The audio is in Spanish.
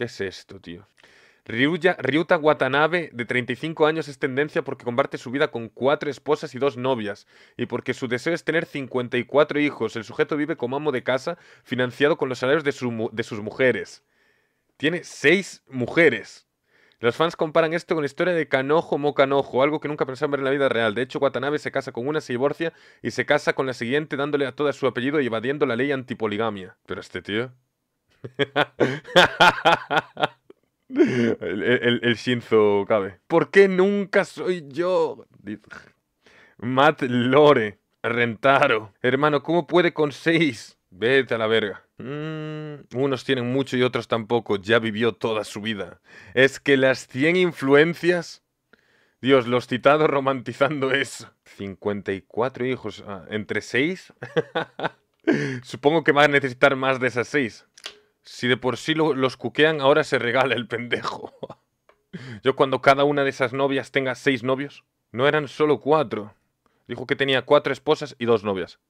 ¿Qué es esto, tío? Ryuta Watanabe, de 35 años, es tendencia porque comparte su vida con cuatro esposas y dos novias, y porque su deseo es tener 54 hijos. El sujeto vive como amo de casa, financiado con los salarios de, sus mujeres. Tiene seis mujeres. Los fans comparan esto con la historia de Canojo Mocanojo, algo que nunca pensaban ver en la vida real. De hecho, Watanabe se casa con una, se divorcia y se casa con la siguiente, dándole a toda su apellido y evadiendo la ley antipoligamia. Pero este tío el, Shinzo cabe. ¿Por qué nunca soy yo? Matt Lore, Rentaro. Hermano, ¿cómo puede con seis? Vete a la verga. Mm, unos tienen mucho y otros tampoco. Ya vivió toda su vida. Es que las 100 influencias. Dios, los citados romantizando eso. 54 hijos. Ah, ¿Entre seis? Supongo que va a necesitar más de esas seis si de por sí los cuquean, ahora se regala el pendejo. Yo cuando cada una de esas novias tenga seis novios, no eran solo cuatro. Dijo que tenía cuatro esposas y dos novias.